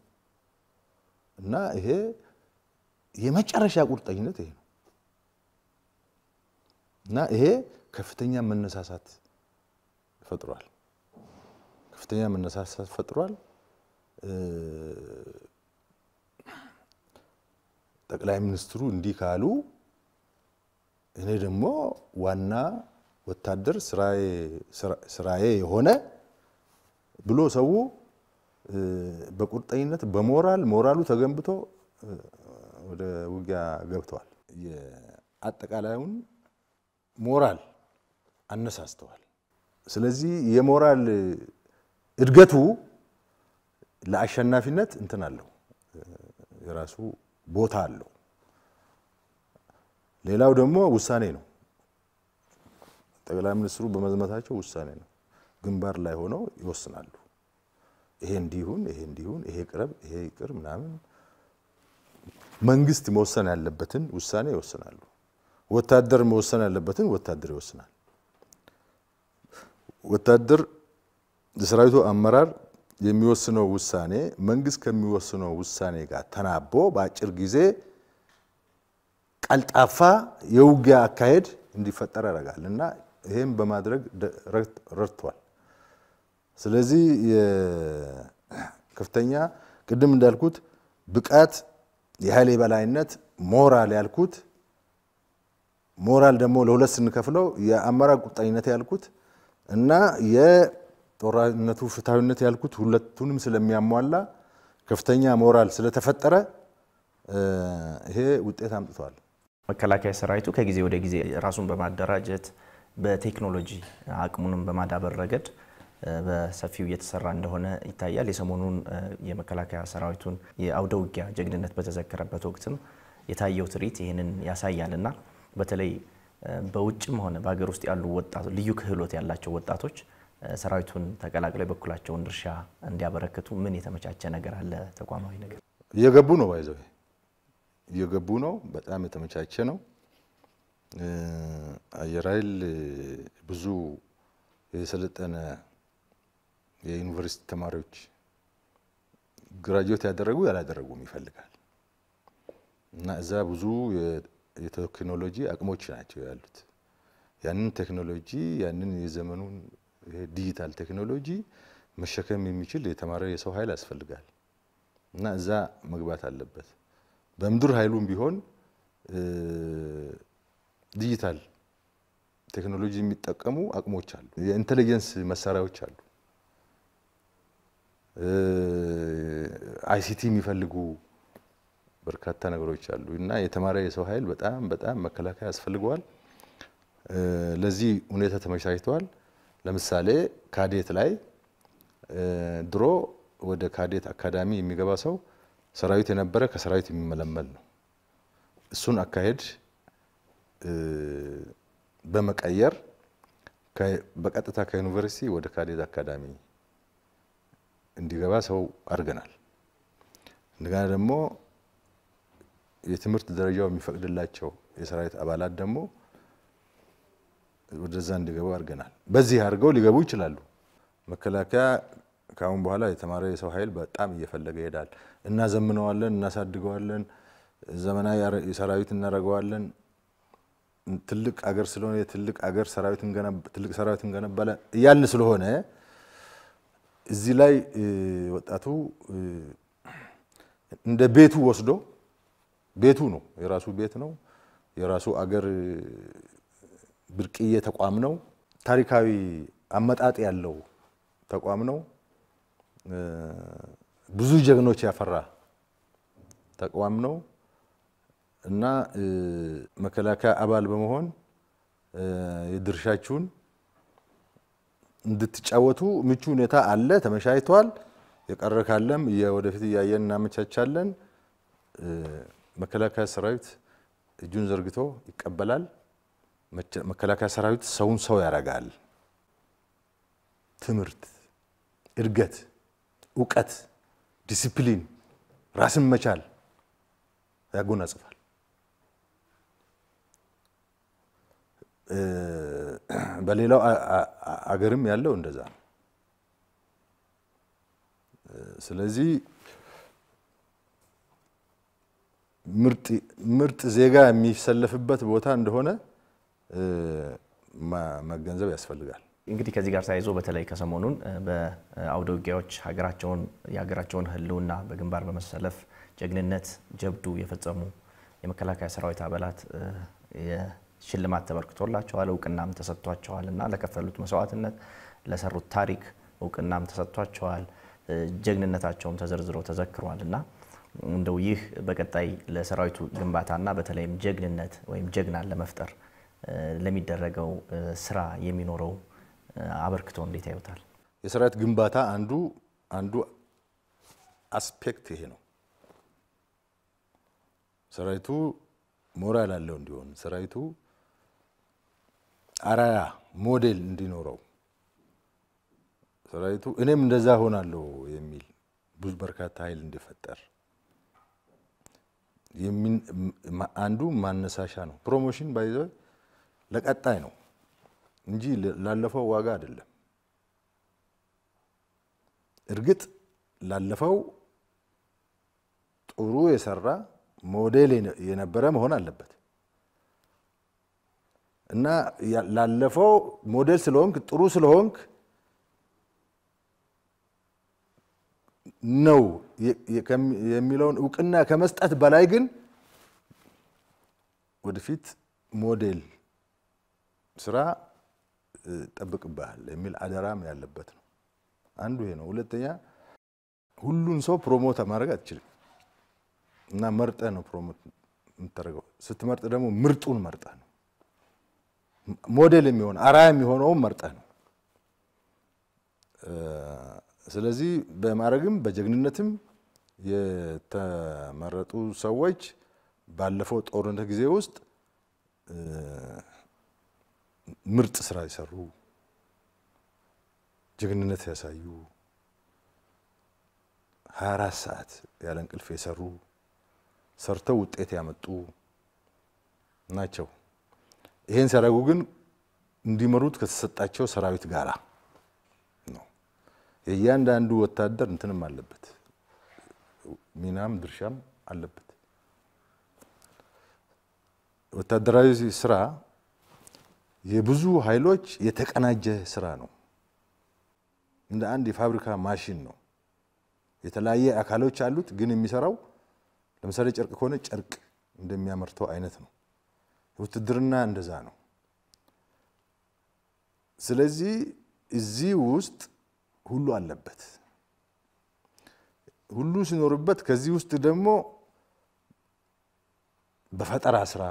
እና ይሄ የመጨረሻ ቁርጠኝነት ይሄ ነው እና ይሄ ከፍተኛ መነሳሳት ፈጥሯል። ከፍተኛ መነሳሳት ፈጥሯል። ጠቅላይ ሚኒስትሩ እንዲህ ካሉ እኔ ደግሞ ዋና ወታደር ስራዬ የሆነ ብሎ ሰው በቁርጠኝነት በሞራል ሞራሉ ተገንብቶ ወደ ውጊያ ገብተዋል። የአጠቃላዩን ሞራል አነሳስተዋል። ስለዚህ የሞራል እድገቱ ለአሸናፊነት እንትን አለው፣ የራሱ ቦታ አለው። ሌላው ደግሞ ውሳኔ ነው። ጠቅላይ ሚኒስትሩ በመዝመታቸው ውሳኔ ነው። ግንባር ላይ ሆነው ይወስናሉ። ይሄ እንዲሁን ይሄ እንዲሁን ይሄ ቅረብ ይሄ ይቅር ምናምን መንግስት መወሰን ያለበትን ውሳኔ ይወስናሉ። ወታደር መወሰን ያለበትን ወታደር ይወስናል። ወታደር የሰራዊቱ አመራር የሚወስነው ውሳኔ መንግስት ከሚወስነው ውሳኔ ጋር ተናቦ በአጭር ጊዜ ቀልጣፋ የውጊያ አካሄድ እንዲፈጠር ያደርጋል እና ይህም በማድረግ ረድቷል። ስለዚህ ከፍተኛ ቅድም እንዳልኩት ብቃት፣ የኃይል የበላይነት፣ ሞራል ያልኩት ሞራል ደግሞ ለሁለት ስንከፍለው የአመራር ቁርጠኝነት ያልኩት እና የጦርነቱ ፍትሐዊነት ያልኩት ሁለቱንም ስለሚያሟላ ከፍተኛ ሞራል ስለተፈጠረ ይሄ ውጤት አምጥቷል። መከላከያ ሰራዊቱ ከጊዜ ወደ ጊዜ ራሱን በማደራጀት በቴክኖሎጂ አቅሙንም በማዳበር ረገድ በሰፊው እየተሰራ እንደሆነ ይታያል። የሰሞኑን የመከላከያ ሰራዊቱን የአውደ ውጊያ ጀግንነት በተዘከረበት ወቅትም የታየው ትርኢት ይህንን ያሳያል እና በተለይ በውጭም ሆነ በሀገር ውስጥ ያሉ ወጣቶች ልዩ ክህሎት ያላቸው ወጣቶች ሰራዊቱን ተቀላቅለው የበኩላቸውን ድርሻ እንዲያበረክቱ ምን የተመቻቸ ነገር አለ? ተቋማዊ ነገር እየገቡ ነው፣ ባይዘው እየገቡ ነው። በጣም የተመቻቸ ነው። አየር ኃይል ብዙ የሰለጠነ የዩኒቨርሲቲ ተማሪዎች ግራጁዌት ያደረጉ ያላደረጉም ይፈልጋል እና እዛ ብዙ የቴክኖሎጂ አቅሞች ናቸው ያሉት። ያንን ቴክኖሎጂ ያንን የዘመኑን ዲጂታል ቴክኖሎጂ መሸከም የሚችል የተማረ የሰው ኃይል ያስፈልጋል እና እዛ መግባት አለበት። በምድር ኃይሉም ቢሆን ዲጂታል ቴክኖሎጂ የሚጠቀሙ አቅሞች አሉ። የኢንቴሊጀንስ መሳሪያዎች አሉ። አይሲቲ የሚፈልጉ በርካታ ነገሮች አሉ እና የተማረ የሰው ኃይል በጣም በጣም መከላከያ ያስፈልገዋል። ለዚህ ሁኔታ ተመቻችተዋል። ለምሳሌ ካዴት ላይ ድሮ ወደ ካዴት አካዳሚ የሚገባ ሰው ሰራዊት የነበረ ከሰራዊት የሚመለመል ነው። እሱን አካሄድ በመቀየር በቀጥታ ከዩኒቨርሲቲ ወደ ካዴት አካዳሚ እንዲገባ ሰው አድርገናል። እንደገና ደግሞ የትምህርት ደረጃው የሚፈቅድላቸው የሰራዊት አባላት ደግሞ ወደዛ እንዲገቡ አድርገናል። በዚህ አድርገው ሊገቡ ይችላሉ። መከላከያ ከአሁን በኋላ የተማረ የሰው ኃይል በጣም እየፈለገ ይሄዳል። እናዘምነዋለን፣ እናሳድገዋለን፣ ዘመናዊ ሰራዊት እናደርገዋለን። ትልቅ አገር ስለሆነ የትልቅ አገር ሰራዊት ትልቅ ሰራዊት እንገነባለን እያልን ስለሆነ እዚህ ላይ ወጣቱ እንደ ቤቱ ወስዶ ቤቱ ነው፣ የራሱ ቤት ነው፣ የራሱ አገር ብርቅዬ ተቋም ነው፣ ታሪካዊ አመጣጥ ያለው ተቋም ነው፣ ብዙ ጀግኖች ያፈራ ተቋም ነው እና መከላከያ አባል በመሆን የድርሻችሁን እንድትጫወቱ ምቹ ሁኔታ አለ፣ ተመቻችቷል። የቀረ ካለም ወደፊት እያየን እናመቻቻለን። መከላከያ ሰራዊት እጁን ዘርግቶ ይቀበላል። መከላከያ ሰራዊት ሰውን ሰው ያደርጋል። ትምህርት፣ እድገት፣ እውቀት፣ ዲሲፕሊን፣ ራስን መቻል ያጎናጽፋል። በሌላው አገርም ያለው እንደዛ ነው። ስለዚህ ምርጥ ዜጋ የሚሰለፍበት ቦታ እንደሆነ መገንዘብ ያስፈልጋል። እንግዲህ ከዚህ ጋር ተያይዞ በተለይ ከሰሞኑን በአውደ ውጊያዎች ሀገራቸውን የሀገራቸውን ሕልውና በግንባር በመሰለፍ ጀግንነት ጀብዱ የፈጸሙ የመከላከያ ሰራዊት አባላት ሽልማት ተበርክቶላቸዋል፣ እውቅናም ተሰጥቷቸዋል እና ለከፈሉት መስዋዕትነት ለሰሩት ታሪክ እውቅናም ተሰጥቷቸዋል፣ ጀግንነታቸውም ተዘርዝሮ ተዘክሯል እና እንደው ይህ በቀጣይ ለሰራዊቱ ግንባታና በተለይም ጀግንነት ወይም ጀግናን ለመፍጠር ለሚደረገው ስራ የሚኖረው አበርክቶ እንዴት ያዩታል? የሰራዊት ግንባታ አንዱ አንዱ አስፔክት ይሄ ነው። ሰራዊቱ ሞራል አለው እንዲሆን ሰራዊቱ አራያ ሞዴል እንዲኖረው ሰራዊቱ እኔም እንደዛ ሆናለሁ የሚል ብዙ በርካታ ኃይል እንዲፈጠር አንዱ ማነሳሻ ነው። ፕሮሞሽን ባይዘ ለቀጣይ ነው እንጂ ላለፈው ዋጋ አይደለም። እርግጥ ላለፈው ጥሩ የሰራ ሞዴል የነበረ መሆን አለበት። እና ላለፈው ሞዴል ስለሆንክ ጥሩ ስለሆንክ ነው የሚለውን እውቅና ከመስጠት በላይ ግን ወደፊት ሞዴል ስራ ጠብቅብሃል የሚል አደራም ያለበት ነው። አንዱ ይሄ ነው። ሁለተኛ ሁሉን ሰው ፕሮሞት ማድረግ አትችልም እና መርጠ ነው ፕሮሞት የምታደርገው። ስትመርጥ ደግሞ ምርጡን መርጠ ነው። ሞዴል የሚሆን አራያ የሚሆነውን መርጠህ ነው። ስለዚህ በማድረግም በጀግንነትም የተመረጡ ሰዎች ባለፈው ጦርነት ጊዜ ውስጥ ምርጥ ስራ የሰሩ ጀግንነት ያሳዩ 24 ሰዓት ያለ እንቅልፍ የሰሩ ሰርተው ውጤት ያመጡ ናቸው። ይሄን ሲያደርጉ ግን እንዲመሩት ከተሰጣቸው ሰራዊት ጋራ ነው። የእያንዳንዱ ወታደር እንትንም አለበት፣ ሚናም ድርሻም አለበት። ወታደራዊ ስራ የብዙ ኃይሎች የተቀናጀ ስራ ነው። እንደ አንድ የፋብሪካ ማሽን ነው። የተለያየ አካሎች አሉት፣ ግን የሚሰራው ለምሳሌ ጨርቅ ከሆነ ጨርቅ እንደሚያመርተው አይነት ነው። ውትድርና እንደዛ ነው። ስለዚህ እዚህ ውስጥ ሁሉ አለበት። ሁሉ ሲኖርበት ከዚህ ውስጥ ደግሞ በፈጠራ ስራ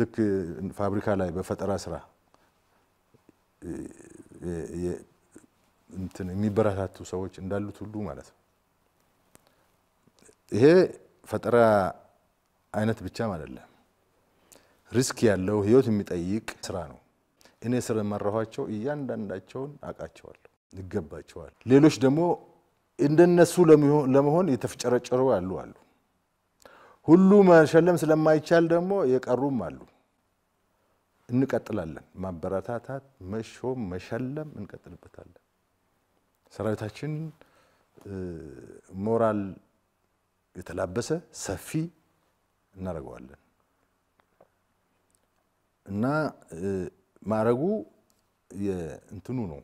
ልክ ፋብሪካ ላይ በፈጠራ ስራ እንትን የሚበረታቱ ሰዎች እንዳሉት ሁሉ ማለት ነው። ይሄ ፈጠራ አይነት ብቻም አይደለም። ሪስክ ያለው ህይወት የሚጠይቅ ስራ ነው። እኔ ስር የመራኋቸው እያንዳንዳቸውን አውቃቸዋለሁ፣ ይገባቸዋል። ሌሎች ደግሞ እንደነሱ ለመሆን የተፍጨረጨሩ አሉ አሉ። ሁሉ መሸለም ስለማይቻል ደግሞ የቀሩም አሉ። እንቀጥላለን። ማበረታታት፣ መሾም፣ መሸለም እንቀጥልበታለን። ሰራዊታችን ሞራል የተላበሰ ሰፊ እናደርገዋለን እና ማረጉ እንትኑ ነው።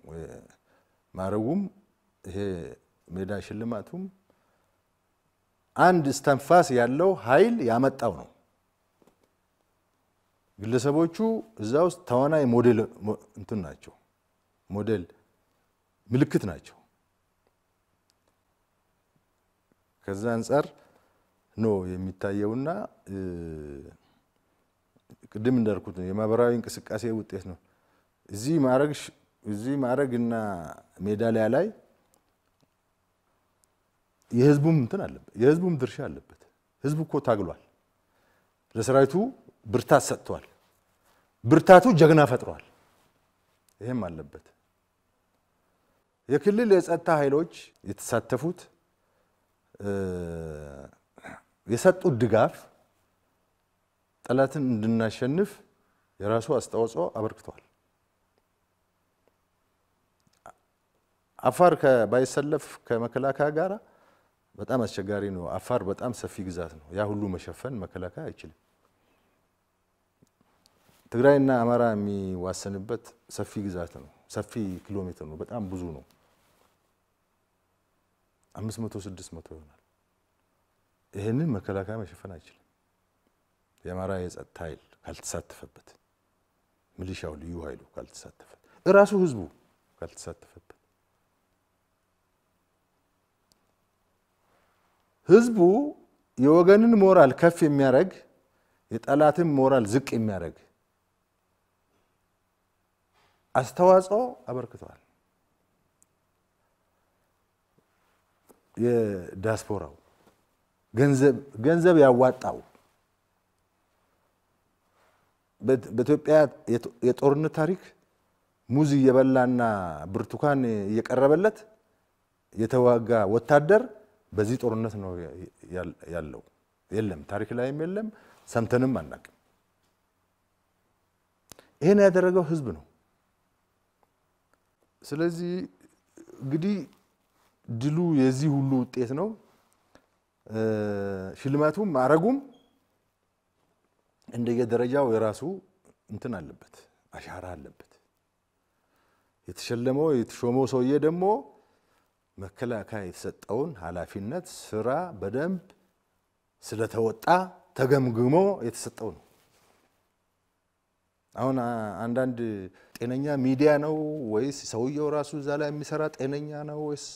ማረጉም ይሄ ሜዳ ሽልማቱም አንድ እስተንፋስ ያለው ኃይል ያመጣው ነው። ግለሰቦቹ እዛ ውስጥ ተዋናይ ሞዴል እንትን ናቸው፣ ሞዴል ምልክት ናቸው። ከዛ አንጻር ኖ የሚታየውና ቅድም እንዳልኩት ነው የማህበራዊ እንቅስቃሴ ውጤት ነው። እዚህ ማረግሽ እዚህ ማረግና ሜዳሊያ ላይ የህዝቡም እንትን አለበት፣ የህዝቡም ድርሻ አለበት። ህዝቡ እኮ ታግሏል፣ ለሰራዊቱ ብርታት ሰጥቷል፣ ብርታቱ ጀግና ፈጥሯል። ይህም አለበት። የክልል የጸጥታ ኃይሎች የተሳተፉት የሰጡት ድጋፍ ጠላትን እንድናሸንፍ የራሱ አስተዋጽኦ አበርክቷል። አፋር ባይሰለፍ ከመከላከያ ጋር በጣም አስቸጋሪ ነው። አፋር በጣም ሰፊ ግዛት ነው። ያ ሁሉ መሸፈን መከላከያ አይችልም። ትግራይና አማራ የሚዋሰንበት ሰፊ ግዛት ነው። ሰፊ ኪሎ ሜትር ነው። በጣም ብዙ ነው። አምስት መቶ ስድስት መቶ ይሆናል። ይህንን መከላከያ መሸፈን አይችልም። የአማራ የጸጥታ ኃይል ካልተሳተፈበት፣ ሚሊሻው ልዩ ኃይሉ ካልተሳተፈበት፣ እራሱ ህዝቡ ካልተሳተፈበት ህዝቡ የወገንን ሞራል ከፍ የሚያደርግ የጠላትን ሞራል ዝቅ የሚያደርግ አስተዋጽኦ አበርክተዋል። የዲያስፖራው ገንዘብ ያዋጣው በኢትዮጵያ የጦርነት ታሪክ ሙዝ እየበላና ብርቱካን እየቀረበለት የተዋጋ ወታደር በዚህ ጦርነት ነው ያለው። የለም ታሪክ ላይም የለም፣ ሰምተንም አናውቅም። ይህን ያደረገው ህዝብ ነው። ስለዚህ እንግዲህ ድሉ የዚህ ሁሉ ውጤት ነው። ሽልማቱም ማዕረጉም እንደየደረጃው የራሱ እንትን አለበት፣ አሻራ አለበት። የተሸለመው የተሾመው ሰውዬ ደግሞ መከላከያ የተሰጠውን ኃላፊነት ስራ በደንብ ስለተወጣ ተገምግሞ የተሰጠው ነው። አሁን አንዳንድ ጤነኛ ሚዲያ ነው ወይስ ሰውየው ራሱ እዛ ላይ የሚሰራ ጤነኛ ነው ወይስ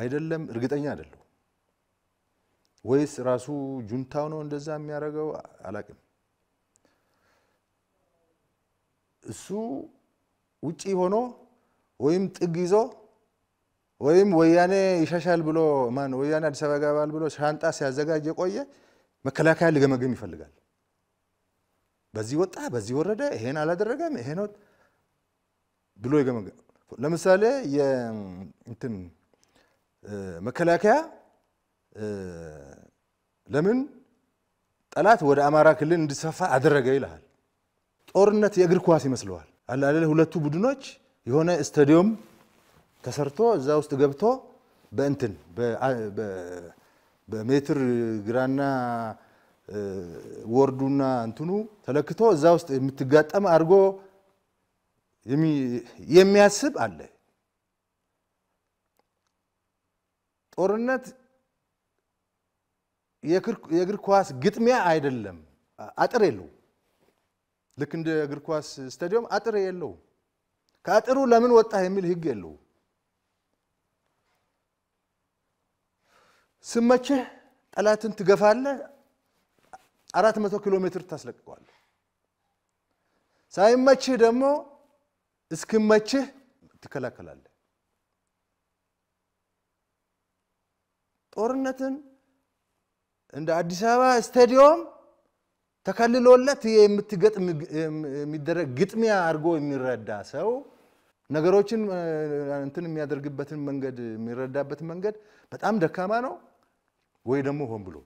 አይደለም፣ እርግጠኛ አይደለም። ወይስ ራሱ ጁንታው ነው እንደዛ የሚያደርገው አላቅም። እሱ ውጪ ሆኖ ወይም ጥግ ይዞ ወይም ወያኔ ይሻሻል ብሎ ማን ወያኔ አዲስ አበባ ይገባል ብሎ ሻንጣ ሲያዘጋጅ የቆየ መከላከያ ሊገመግም ይፈልጋል። በዚህ ወጣ፣ በዚህ ወረደ፣ ይሄን አላደረገም፣ ይሄ ነው ብሎ ይገመግም። ለምሳሌ የእንትን መከላከያ ለምን ጠላት ወደ አማራ ክልል እንዲሰፋ አደረገ ይልሃል። ጦርነት የእግር ኳስ ይመስለዋል አለ ሁለቱ ቡድኖች የሆነ ስታዲየም ተሰርቶ እዛ ውስጥ ገብቶ በእንትን በሜትር ግራና ወርዱና እንትኑ ተለክቶ እዛ ውስጥ የምትጋጠም አድርጎ የሚያስብ አለ። ጦርነት የእግር ኳስ ግጥሚያ አይደለም። አጥር የለው። ልክ እንደ እግር ኳስ ስታዲየም አጥር የለው። ከአጥሩ ለምን ወጣ የሚል ህግ የለው። ስመችህ ጠላትን ትገፋለህ፣ አራት መቶ ኪሎ ሜትር ታስለቅቀዋለህ። ሳይመችህ ደግሞ እስክመችህ ትከላከላለህ። ጦርነትን እንደ አዲስ አበባ ስታዲየም ተከልሎለት የምትገጥም የሚደረግ ግጥሚያ አድርጎ የሚረዳ ሰው ነገሮችን እንትን የሚያደርግበትን መንገድ የሚረዳበት መንገድ በጣም ደካማ ነው ወይ ደግሞ ሆን ብሎ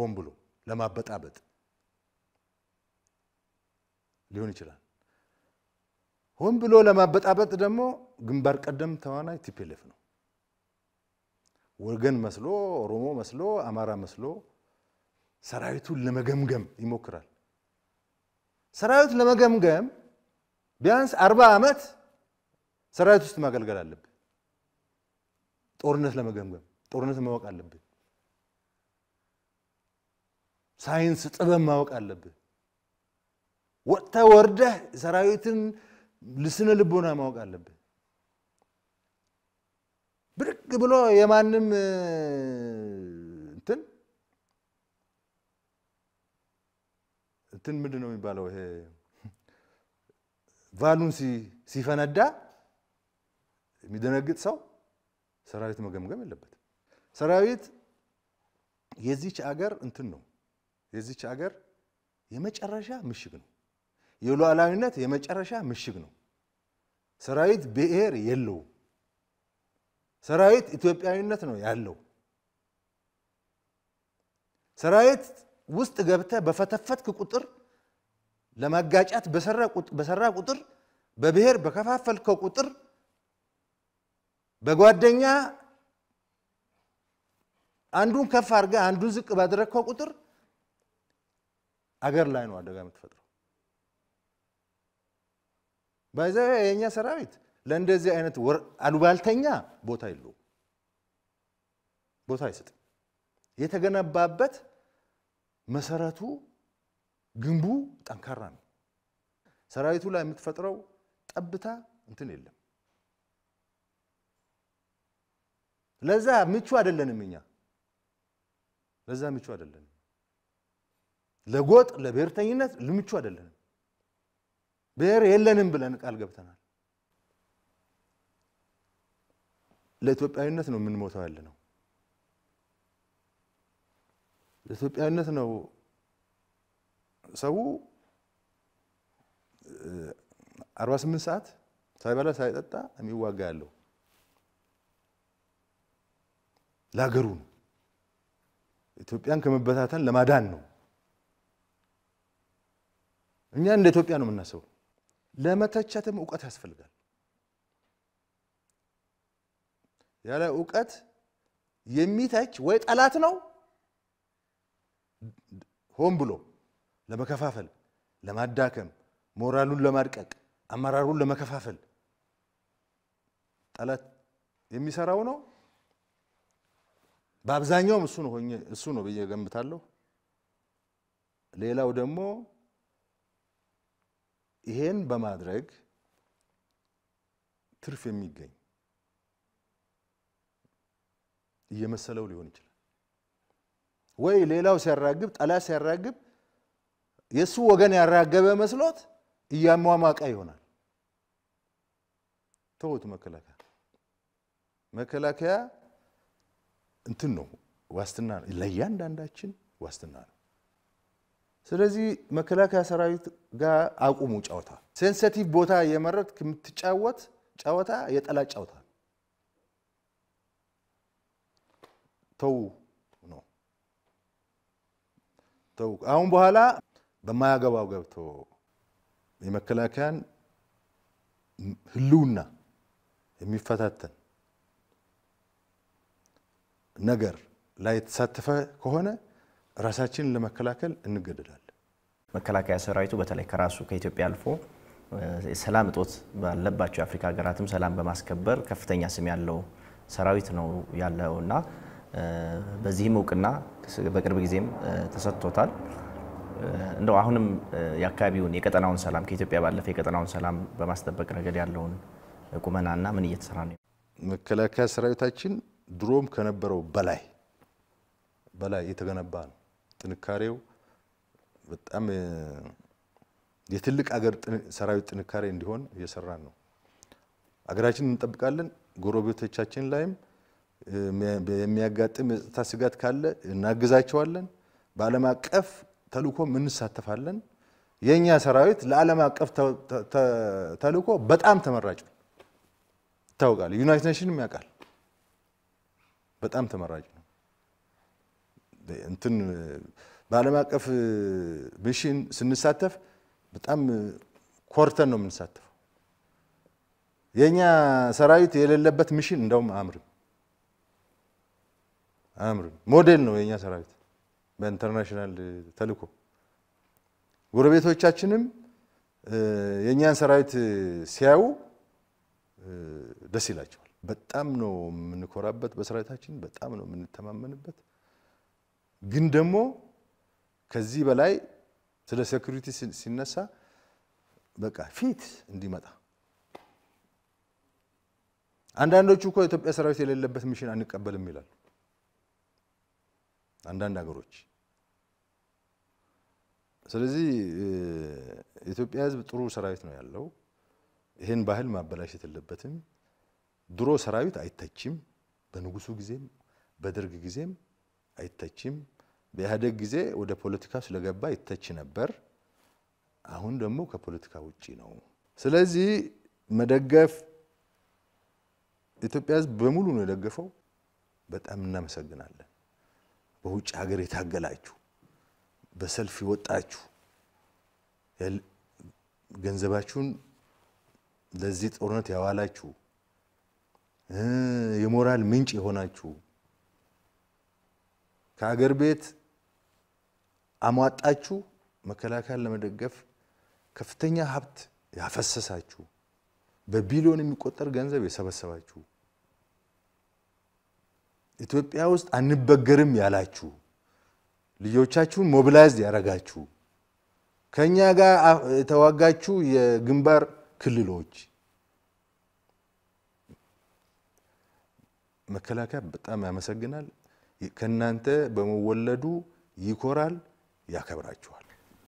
ሆን ብሎ ለማበጣበጥ ሊሆን ይችላል። ሆን ብሎ ለማበጣበጥ ደግሞ ግንባር ቀደም ተዋናይ ቲፒኤልኤፍ ነው። ወገን መስሎ ኦሮሞ መስሎ አማራ መስሎ ሰራዊቱን ለመገምገም ይሞክራል። ሰራዊት ለመገምገም ቢያንስ አርባ ዓመት ሰራዊት ውስጥ ማገልገል አለብ። ጦርነት ለመገምገም ጦርነት ማወቅ አለብ ሳይንስ፣ ጥበብ ማወቅ አለብ ወጥተህ ወርደህ ሰራዊትን ልስነ ልቦና ማወቅ አለብ ብድግ ብሎ የማንም እንትን እንትን ምንድን ነው የሚባለው ይሄ ቫሉን ሲፈነዳ የሚደነግጥ ሰው ሰራዊት መገምገም የለበትም። ሰራዊት የዚች አገር እንትን ነው፣ የዚች አገር የመጨረሻ ምሽግ ነው። የሉዓላዊነት የመጨረሻ ምሽግ ነው። ሰራዊት ብሔር የለውም። ሰራዊት ኢትዮጵያዊነት ነው ያለው። ሰራዊት ውስጥ ገብተ በፈተፈትክ ቁጥር ለማጋጫት በሰራ ቁጥር በብሔር በከፋፈልከው ቁጥር በጓደኛ አንዱን ከፍ አድርገ አንዱን ዝቅ ባደረግከው ቁጥር አገር ላይ ነው አደጋ የምትፈጥረው። ባይዘ የእኛ ሰራዊት ለእንደዚህ አይነት አሉባልተኛ ቦታ የለውም፣ ቦታ አይሰጥም። የተገነባበት መሰረቱ ግንቡ ጠንካራ ነው። ሰራዊቱ ላይ የምትፈጥረው ጠብታ እንትን የለም። ለዛ ምቹ አይደለንም እኛ ለዛ ምቹ አይደለንም። ለጎጥ ለብሔርተኝነት ምቹ አይደለንም። ብሔር የለንም ብለን ቃል ገብተናል። ለኢትዮጵያዊነት ነው የምንሞተው ያለ ነው። ለኢትዮጵያዊነት ነው ሰው 48 ሰዓት ሳይበላ ሳይጠጣ የሚዋጋ ያለው ለሀገሩ ነው። ኢትዮጵያን ከመበታተን ለማዳን ነው። እኛ እንደ ኢትዮጵያ ነው የምናስበው። ለመተቸትም እውቀት ያስፈልጋል። ያለ እውቀት የሚተች ወይ ጠላት ነው ሆን ብሎ ለመከፋፈል፣ ለማዳከም፣ ሞራሉን ለማድቀቅ፣ አመራሩን ለመከፋፈል ጠላት የሚሰራው ነው። በአብዛኛውም እሱ ነው እሱ ነው ብዬ ገምታለሁ። ሌላው ደግሞ ይሄን በማድረግ ትርፍ የሚገኝ እየመሰለው ሊሆን ይችላል። ወይ ሌላው ሲያራግብ፣ ጠላት ሲያራግብ የእሱ ወገን ያራገበ መስሎት እያሟሟቀ ይሆናል። ተውት። መከላከያ መከላከያ እንትን ነው ዋስትና ነው። ለእያንዳንዳችን ዋስትና ነው። ስለዚህ መከላከያ ሰራዊት ጋር አቁሙ ጨዋታ። ሴንሰቲቭ ቦታ የመረጥ ከምትጫወት ጨዋታ የጠላት ጨዋታ ተው ነው ተው። አሁን በኋላ በማያገባው ገብቶ የመከላከያን ህልውና የሚፈታተን ነገር ላይ የተሳተፈ ከሆነ ራሳችንን ለመከላከል እንገደዳለን። መከላከያ ሰራዊቱ በተለይ ከራሱ ከኢትዮጵያ አልፎ ሰላም እጦት ባለባቸው የአፍሪካ ሀገራትም ሰላም በማስከበር ከፍተኛ ስም ያለው ሰራዊት ነው ያለውና በዚህም እውቅና በቅርብ ጊዜም ተሰጥቶታል። እንደው አሁንም የአካባቢውን የቀጠናውን ሰላም ከኢትዮጵያ ባለፈ የቀጠናውን ሰላም በማስጠበቅ ረገድ ያለውን ቁመናና ምን እየተሰራ ነው? መከላከያ ሰራዊታችን ድሮም ከነበረው በላይ በላይ የተገነባ ነው። ጥንካሬው በጣም የትልቅ አገር ሰራዊት ጥንካሬ እንዲሆን እየሰራን ነው። አገራችን እንጠብቃለን። ጎረቤቶቻችን ላይም የሚያጋጥም የጸጥታ ስጋት ካለ እናግዛቸዋለን። በዓለም አቀፍ ተልእኮም እንሳተፋለን። የእኛ ሰራዊት ለዓለም አቀፍ ተልእኮ በጣም ተመራጭ ነው፣ ይታወቃል። ዩናይትድ ኔሽንም ያውቃል። በጣም ተመራጭ ነው። እንትን በዓለም አቀፍ ሚሽን ስንሳተፍ በጣም ኮርተን ነው የምንሳተፈው። የእኛ ሰራዊት የሌለበት ሚሽን እንደውም አምርም አያምርም። ሞዴል ነው የኛ ሰራዊት በኢንተርናሽናል ተልእኮ። ጎረቤቶቻችንም የእኛን ሰራዊት ሲያዩ ደስ ይላቸዋል። በጣም ነው የምንኮራበት በሰራዊታችን፣ በጣም ነው የምንተማመንበት። ግን ደግሞ ከዚህ በላይ ስለ ሴኩሪቲ ሲነሳ በቃ ፊት እንዲመጣ አንዳንዶቹ እኮ የኢትዮጵያ ሰራዊት የሌለበት ሚሽን አንቀበልም ይላሉ። አንዳንድ ሀገሮች። ስለዚህ የኢትዮጵያ ሕዝብ ጥሩ ሰራዊት ነው ያለው። ይህን ባህል ማበላሸት የለበትም። ድሮ ሰራዊት አይተችም። በንጉሱ ጊዜም በደርግ ጊዜም አይተችም። በኢህአደግ ጊዜ ወደ ፖለቲካ ስለገባ ይተች ነበር። አሁን ደግሞ ከፖለቲካ ውጪ ነው። ስለዚህ መደገፍ ኢትዮጵያ ሕዝብ በሙሉ ነው የደገፈው። በጣም እናመሰግናለን። በውጭ ሀገር የታገላችሁ በሰልፍ የወጣችሁ ገንዘባችሁን ለዚህ ጦርነት ያዋላችሁ የሞራል ምንጭ የሆናችሁ ከሀገር ቤት አሟጣችሁ መከላከያን ለመደገፍ ከፍተኛ ሀብት ያፈሰሳችሁ በቢሊዮን የሚቆጠር ገንዘብ የሰበሰባችሁ ኢትዮጵያ ውስጥ አንበገርም ያላችሁ ልጆቻችሁን ሞቢላይዝ ያደረጋችሁ ከእኛ ጋር የተዋጋችሁ የግንባር ክልሎች መከላከያ በጣም ያመሰግናል። ከእናንተ በመወለዱ ይኮራል፣ ያከብራችኋል።